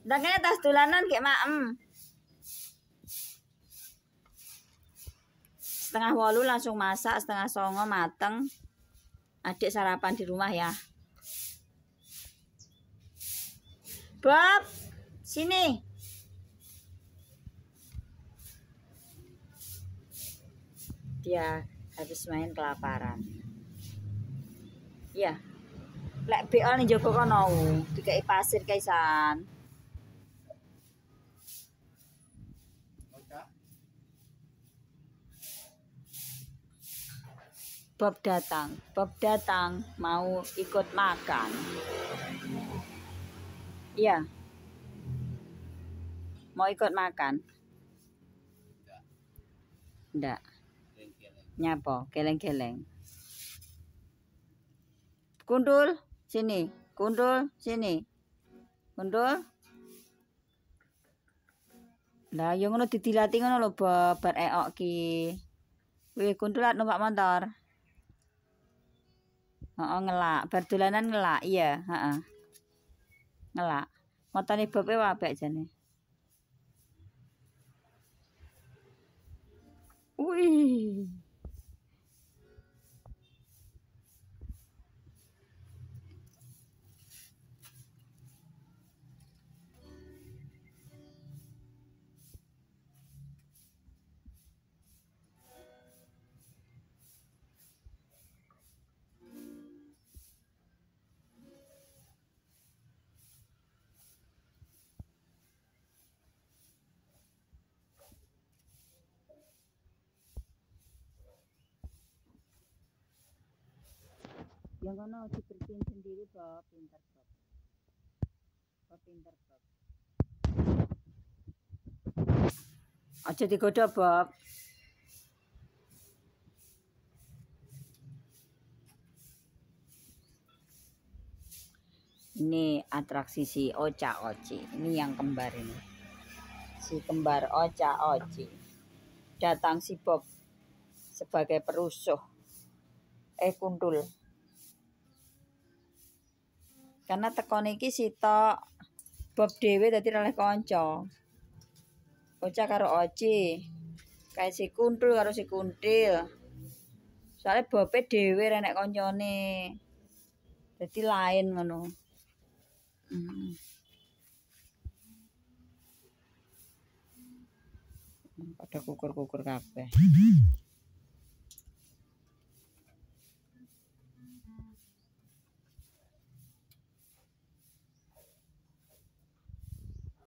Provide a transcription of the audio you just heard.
Dagingnya tas tulanan kayak maem. Setengah walu langsung masak, setengah songo mateng. Adik sarapan di rumah ya. Bob, sini. Dia habis main kelaparan. ya, Lek beol nih Joko kono, dikai pasir kaisan. Bob datang, Bob datang, mau ikut makan. Iya. Mau ikut makan? Enggak. Nyapo, geleng-geleng. Kundul, sini. Kundul, sini. Kundul. Lah yang ngono didilati ngono lho babar eok ki. Wih, kundulat numpak motor. Oh, ngelak, berdulanan ngelak, iya. Ha Ngelak. Matane bape wae jane. Wih. yang kono aja bersihin sendiri Bob pintar Bob Bob pinter Bob oh, aja digoda Bob ini atraksi si Oca Oci ini yang kembar ini si kembar Oca Oci datang si Bob sebagai perusuh eh kundul karena tekan iki sitok bab dhewe dadi oleh kanca bocah karo oci kae si kuntul karo si kuntil soalnya bobe dhewe renek koncone. dadi lain ngono hmm. kukur-kukur kabeh